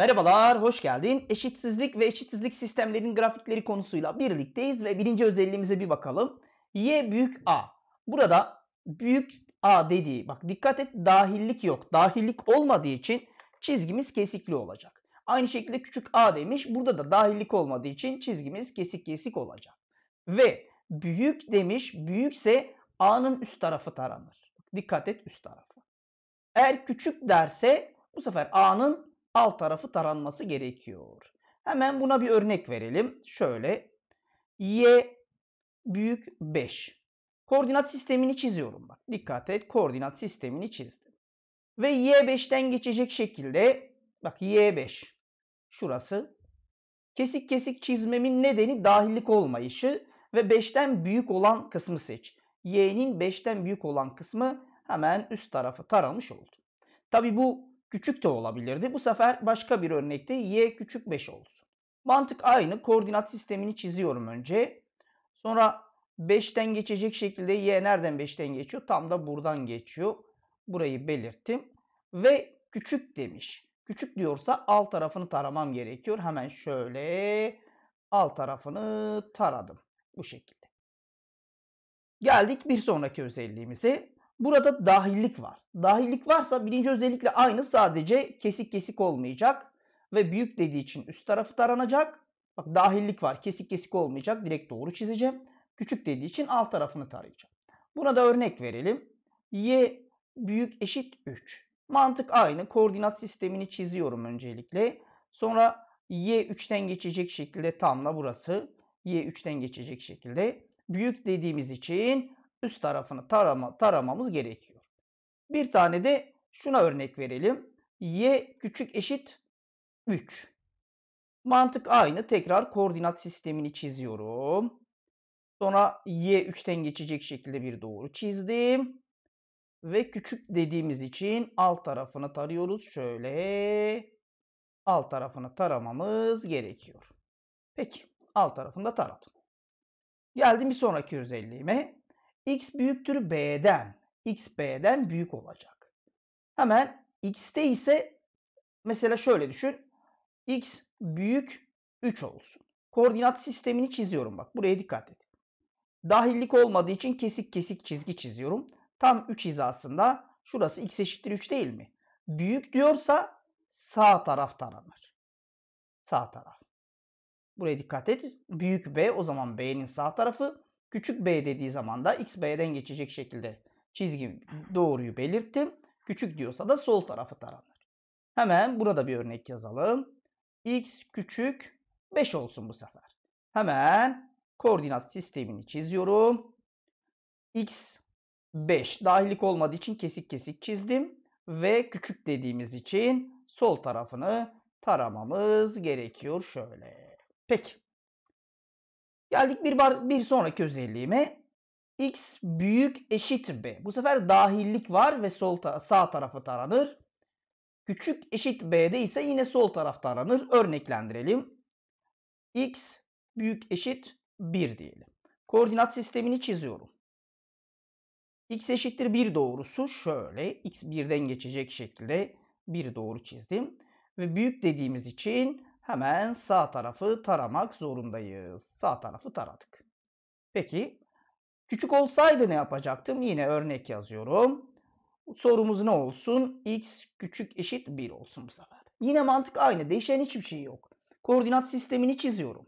Merhabalar, hoş geldin. Eşitsizlik ve eşitsizlik sistemlerinin grafikleri konusuyla birlikteyiz ve birinci özelliğimize bir bakalım. Y büyük A. Burada büyük A dediği, bak dikkat et dahillik yok. Dahillik olmadığı için çizgimiz kesikli olacak. Aynı şekilde küçük A demiş. Burada da dahillik olmadığı için çizgimiz kesik kesik olacak. Ve büyük demiş, büyükse A'nın üst tarafı taranır. Dikkat et üst tarafı. Eğer küçük derse bu sefer A'nın alt tarafı taranması gerekiyor. Hemen buna bir örnek verelim. Şöyle y büyük 5. Koordinat sistemini çiziyorum bak. Dikkat et koordinat sistemini çizdim. Ve y5'ten geçecek şekilde bak y5 şurası. Kesik kesik çizmemin nedeni dahillik olmayışı ve 5'ten büyük olan kısmı seç. y'nin 5'ten büyük olan kısmı hemen üst tarafı taramış oldu. Tabi bu küçük de olabilirdi. Bu sefer başka bir örnekte y küçük 5 olsun. Mantık aynı. Koordinat sistemini çiziyorum önce. Sonra 5'ten geçecek şekilde y nereden 5'ten geçiyor? Tam da buradan geçiyor. Burayı belirttim. Ve küçük demiş. Küçük diyorsa alt tarafını taramam gerekiyor. Hemen şöyle alt tarafını taradım. Bu şekilde. Geldik bir sonraki özelliğimize. Burada dahillik var. Dahillik varsa birinci özellikle aynı sadece kesik kesik olmayacak ve büyük dediği için üst tarafı taranacak. Bak dahillik var. Kesik kesik olmayacak. Direkt doğru çizeceğim. Küçük dediği için alt tarafını tarayacağım. Buna da örnek verelim. Y büyük eşit 3. Mantık aynı. Koordinat sistemini çiziyorum öncelikle. Sonra y 3'ten geçecek şekilde tamla burası. y 3'ten geçecek şekilde. Büyük dediğimiz için üst tarafını tarama, taramamız gerekiyor. Bir tane de şuna örnek verelim. Y küçük eşit 3. Mantık aynı. Tekrar koordinat sistemini çiziyorum. Sonra y 3'ten geçecek şekilde bir doğru çizdim. Ve küçük dediğimiz için alt tarafını tarıyoruz. Şöyle alt tarafını taramamız gerekiyor. Peki alt tarafını da taradım. Geldim bir sonraki özelliğime x büyüktür b'den. x b'den büyük olacak. Hemen x'te ise mesela şöyle düşün. x büyük 3 olsun. Koordinat sistemini çiziyorum bak. Buraya dikkat et. Dahillik olmadığı için kesik kesik çizgi çiziyorum. Tam 3 hizasında şurası x eşittir 3 değil mi? Büyük diyorsa sağ taraf taranır. Sağ taraf. Buraya dikkat et. Büyük B o zaman B'nin sağ tarafı. Küçük b dediği zaman da x b'den geçecek şekilde çizgi doğruyu belirttim. Küçük diyorsa da sol tarafı taranır. Hemen burada bir örnek yazalım. x küçük 5 olsun bu sefer. Hemen koordinat sistemini çiziyorum. x 5 dahillik olmadığı için kesik kesik çizdim. Ve küçük dediğimiz için sol tarafını taramamız gerekiyor şöyle. Peki. Geldik bir, bar, bir sonraki özelliğime. X büyük eşit B. Bu sefer dahillik var ve sol ta sağ tarafı taranır. Küçük eşit B'de ise yine sol tarafta taranır. Örneklendirelim. X büyük eşit 1 diyelim. Koordinat sistemini çiziyorum. X eşittir 1 doğrusu şöyle. X 1'den geçecek şekilde bir doğru çizdim. Ve büyük dediğimiz için hemen sağ tarafı taramak zorundayız. Sağ tarafı taradık. Peki küçük olsaydı ne yapacaktım? Yine örnek yazıyorum. Sorumuz ne olsun? x küçük eşit 1 olsun bu sefer. Yine mantık aynı. Değişen hiçbir şey yok. Koordinat sistemini çiziyorum.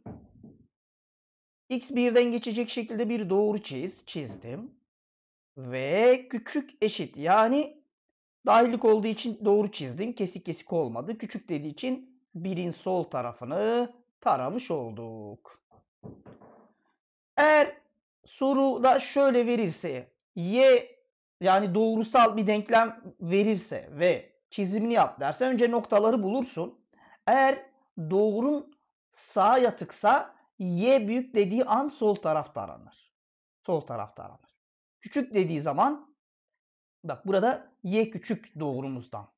X 1'den geçecek şekilde bir doğru çiz. Çizdim. Ve küçük eşit yani dahillik olduğu için doğru çizdim. Kesik kesik olmadı. Küçük dediği için birin sol tarafını taramış olduk. Eğer soru da şöyle verirse y yani doğrusal bir denklem verirse ve çizimini yap derse önce noktaları bulursun. Eğer doğrun sağ yatıksa y büyük dediği an sol tarafta aranır. Sol tarafta aranır. Küçük dediği zaman bak burada y küçük doğrumuzdan.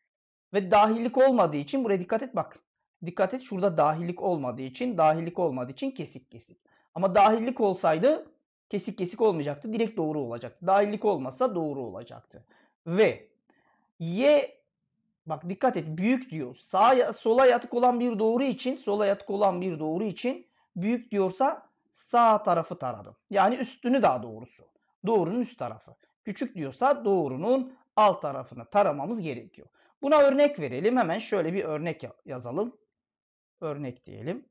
Ve dahillik olmadığı için buraya dikkat et bak. Dikkat et şurada dahillik olmadığı için, dahillik olmadığı için kesik kesik. Ama dahillik olsaydı kesik kesik olmayacaktı. Direkt doğru olacaktı. Dahillik olmasa doğru olacaktı. Ve y bak dikkat et büyük diyor. Sağa sola yatık olan bir doğru için, sola yatık olan bir doğru için büyük diyorsa sağ tarafı taradım. Yani üstünü daha doğrusu. Doğrunun üst tarafı. Küçük diyorsa doğrunun alt tarafını taramamız gerekiyor. Buna örnek verelim. Hemen şöyle bir örnek yazalım örnek diyelim.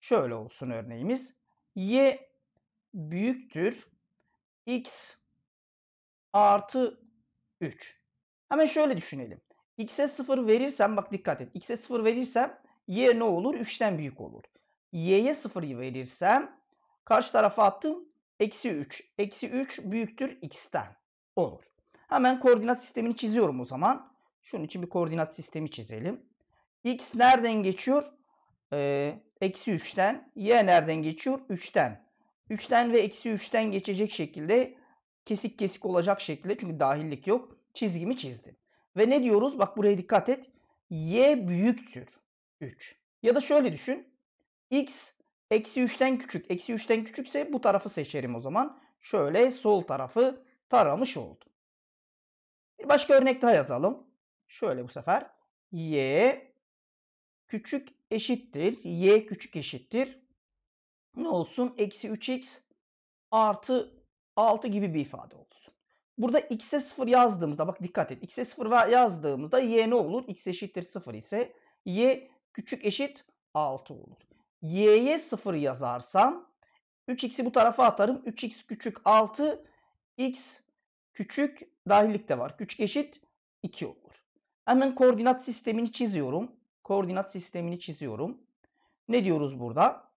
Şöyle olsun örneğimiz. Y büyüktür x artı 3. Hemen şöyle düşünelim. x'e 0 verirsem bak dikkat et. x'e 0 verirsem y ne olur? 3'ten büyük olur. y'ye 0 verirsem karşı tarafa attım. Eksi 3. Eksi 3 büyüktür x'ten olur. Hemen koordinat sistemini çiziyorum o zaman. Şunun için bir koordinat sistemi çizelim. x nereden geçiyor? eksi 3'ten y nereden geçiyor? 3'ten. 3'ten ve eksi 3'ten geçecek şekilde kesik kesik olacak şekilde çünkü dahillik yok çizgimi çizdim. Ve ne diyoruz? Bak buraya dikkat et. y büyüktür 3. Ya da şöyle düşün. x eksi 3'ten küçük. Eksi 3'ten küçükse bu tarafı seçerim o zaman. Şöyle sol tarafı taramış oldum. Bir başka örnek daha yazalım. Şöyle bu sefer. y küçük eşittir. Y küçük eşittir. Ne olsun? Eksi 3x artı 6 gibi bir ifade olsun. Burada x'e 0 yazdığımızda bak dikkat et. x'e 0 yazdığımızda y ne olur? x eşittir 0 ise y küçük eşit 6 olur. y'ye 0 yazarsam 3x'i bu tarafa atarım. 3x küçük 6 x küçük dahillik de var. Küçük eşit 2 olur. Hemen koordinat sistemini çiziyorum koordinat sistemini çiziyorum. Ne diyoruz burada?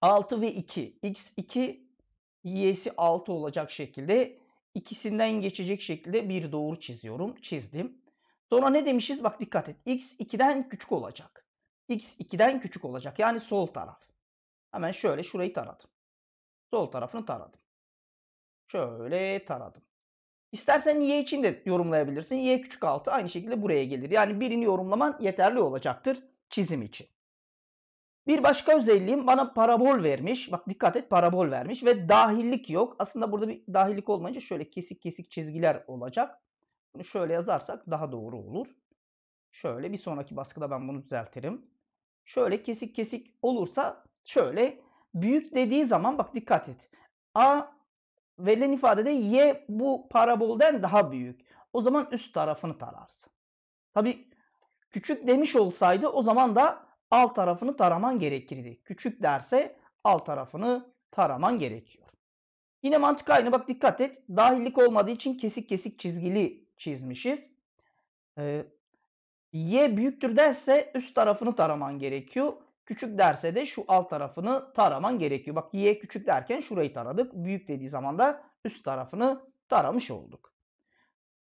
6 ve 2. X2 y'si 6 olacak şekilde ikisinden geçecek şekilde bir doğru çiziyorum. Çizdim. Sonra ne demişiz? Bak dikkat et. X 2'den küçük olacak. X 2'den küçük olacak. Yani sol taraf. Hemen şöyle şurayı taradım. Sol tarafını taradım. Şöyle taradım. İstersen y için de yorumlayabilirsin. y küçük 6 aynı şekilde buraya gelir. Yani birini yorumlaman yeterli olacaktır çizim için. Bir başka özelliğim bana parabol vermiş. Bak dikkat et parabol vermiş ve dahillik yok. Aslında burada bir dahillik olmayınca şöyle kesik kesik çizgiler olacak. Bunu şöyle yazarsak daha doğru olur. Şöyle bir sonraki baskıda ben bunu düzeltirim. Şöyle kesik kesik olursa şöyle büyük dediği zaman bak dikkat et. A verilen ifadede y bu parabolden daha büyük. O zaman üst tarafını tararsın. Tabi küçük demiş olsaydı o zaman da alt tarafını taraman gerekirdi. Küçük derse alt tarafını taraman gerekiyor. Yine mantık aynı. Bak dikkat et. Dahillik olmadığı için kesik kesik çizgili çizmişiz. Ee, y büyüktür derse üst tarafını taraman gerekiyor. Küçük derse de şu alt tarafını taraman gerekiyor. Bak y küçük derken şurayı taradık. Büyük dediği zaman da üst tarafını taramış olduk.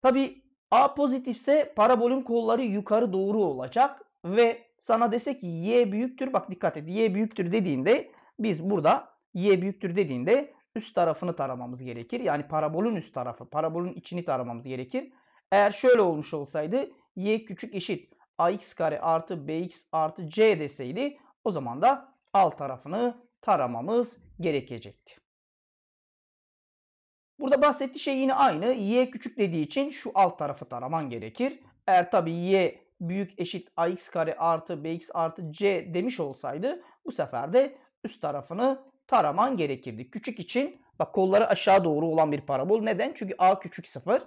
Tabi a pozitifse parabolün kolları yukarı doğru olacak ve sana dese ki y büyüktür bak dikkat et y büyüktür dediğinde biz burada y büyüktür dediğinde üst tarafını taramamız gerekir. Yani parabolün üst tarafı, parabolün içini taramamız gerekir. Eğer şöyle olmuş olsaydı y küçük eşit ax kare artı bx artı c deseydi o zaman da alt tarafını taramamız gerekecekti. Burada bahsettiği şey yine aynı. Y küçük dediği için şu alt tarafı taraman gerekir. Eğer tabi Y büyük eşit ax kare artı bx artı c demiş olsaydı bu sefer de üst tarafını taraman gerekirdi. Küçük için bak kolları aşağı doğru olan bir parabol. Neden? Çünkü a küçük 0.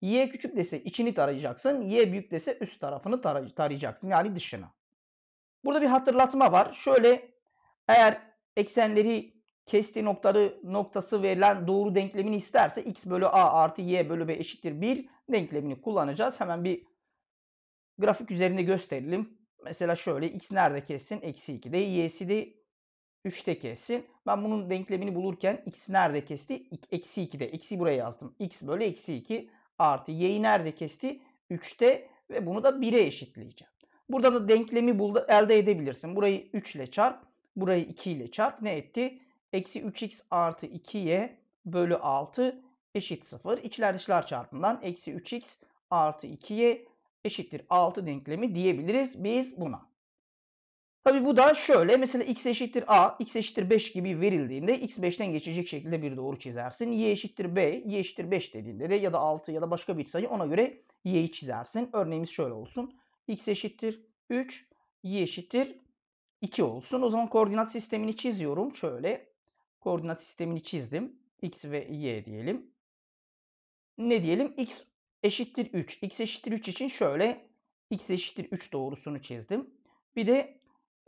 Y küçük dese içini tarayacaksın. Y büyük dese üst tarafını taray tarayacaksın. Yani dışına. Burada bir hatırlatma var. Şöyle eğer eksenleri kestiği noktaları noktası verilen doğru denklemini isterse x bölü a artı y bölü b eşittir 1 denklemini kullanacağız. Hemen bir grafik üzerinde gösterelim. Mesela şöyle x nerede kessin? Eksi 2'de. y'si de 3'te kessin. Ben bunun denklemini bulurken x nerede kesti? Eksi 2'de. Eksi buraya yazdım. x bölü eksi 2 artı y'yi nerede kesti? 3'te ve bunu da 1'e eşitleyeceğim. Burada da denklemi bul, elde edebilirsin. Burayı 3 ile çarp. Burayı 2 ile çarp. Ne etti? Eksi 3x artı 2y bölü 6 eşit 0. İçler dışlar çarpımından eksi 3x artı 2y eşittir 6 denklemi diyebiliriz biz buna. Tabi bu da şöyle mesela x eşittir a, x eşittir 5 gibi verildiğinde x 5'ten geçecek şekilde bir doğru çizersin. y eşittir b, y eşittir 5 dediğinde de ya da 6 ya da başka bir sayı ona göre y'yi çizersin. Örneğimiz şöyle olsun x eşittir 3, y eşittir 2 olsun. O zaman koordinat sistemini çiziyorum. Şöyle koordinat sistemini çizdim. x ve y diyelim. Ne diyelim? x eşittir 3. x eşittir 3 için şöyle x eşittir 3 doğrusunu çizdim. Bir de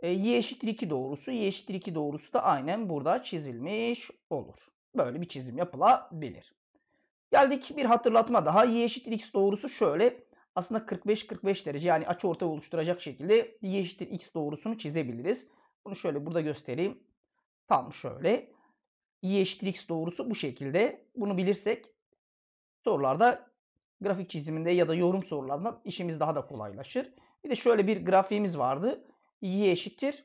e, y eşittir 2 doğrusu. y eşittir 2 doğrusu da aynen burada çizilmiş olur. Böyle bir çizim yapılabilir. Geldik bir hatırlatma daha. y eşittir x doğrusu şöyle aslında 45-45 derece yani açı ortay oluşturacak şekilde y eşittir x doğrusunu çizebiliriz. Bunu şöyle burada göstereyim. Tam şöyle. y eşittir x doğrusu bu şekilde. Bunu bilirsek sorularda grafik çiziminde ya da yorum sorularında işimiz daha da kolaylaşır. Bir de şöyle bir grafiğimiz vardı. y eşittir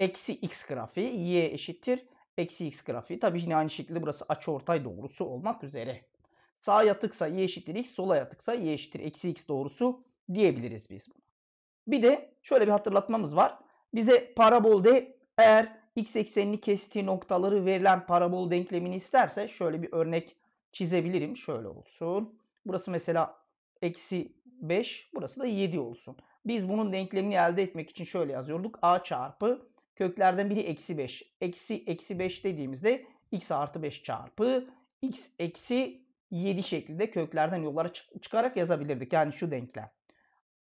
eksi x grafiği. y eşittir eksi x grafiği. Tabii yine aynı şekilde burası açı ortay doğrusu olmak üzere. Sağa yatıksa y eşittir x, sola yatıksa y eşittir eksi x doğrusu diyebiliriz biz buna. Bir de şöyle bir hatırlatmamız var. Bize parabolde eğer x eksenini kestiği noktaları verilen parabol denklemini isterse şöyle bir örnek çizebilirim. Şöyle olsun. Burası mesela eksi 5, burası da 7 olsun. Biz bunun denklemini elde etmek için şöyle yazıyorduk. a çarpı köklerden biri eksi 5. Eksi eksi 5 dediğimizde x artı 5 çarpı x eksi 7 şeklinde köklerden yollara çıkarak yazabilirdik. Yani şu denklem.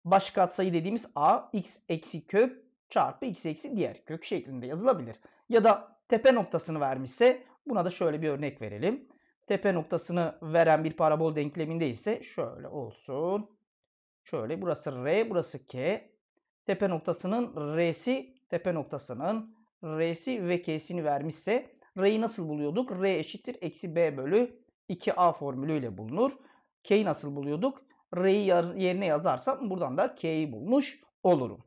Baş katsayı dediğimiz a x eksi kök çarpı x eksi diğer kök şeklinde yazılabilir. Ya da tepe noktasını vermişse buna da şöyle bir örnek verelim. Tepe noktasını veren bir parabol denkleminde ise şöyle olsun. Şöyle burası r burası k. Tepe noktasının r'si tepe noktasının r'si ve k'sini vermişse r'yi nasıl buluyorduk? r eşittir eksi b bölü 2A formülüyle bulunur. K'yi nasıl buluyorduk? R'yi yerine yazarsam buradan da K'yi bulmuş olurum.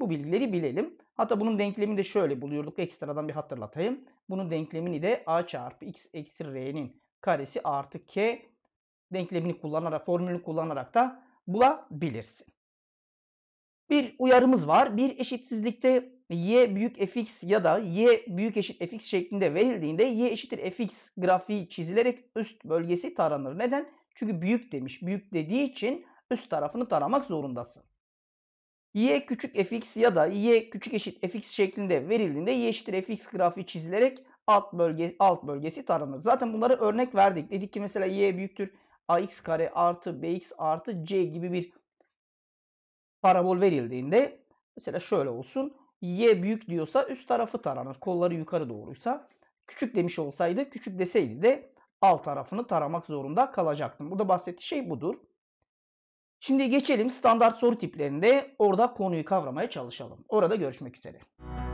Bu bilgileri bilelim. Hatta bunun denklemini de şöyle buluyorduk. Ekstradan bir hatırlatayım. Bunun denklemini de A çarpı X eksi R'nin karesi artı K denklemini kullanarak, formülünü kullanarak da bulabilirsin. Bir uyarımız var. Bir eşitsizlikte y büyük fx ya da y büyük eşit fx şeklinde verildiğinde y eşittir fx grafiği çizilerek üst bölgesi taranır. Neden? Çünkü büyük demiş. Büyük dediği için üst tarafını taramak zorundasın. y küçük fx ya da y küçük eşit fx şeklinde verildiğinde y eşittir fx grafiği çizilerek alt bölge alt bölgesi taranır. Zaten bunları örnek verdik. Dedik ki mesela y büyüktür ax kare artı bx artı c gibi bir parabol verildiğinde mesela şöyle olsun y büyük diyorsa üst tarafı taranır. Kolları yukarı doğruysa küçük demiş olsaydı küçük deseydi de alt tarafını taramak zorunda kalacaktım. Burada bahsettiği şey budur. Şimdi geçelim standart soru tiplerinde orada konuyu kavramaya çalışalım. Orada görüşmek üzere.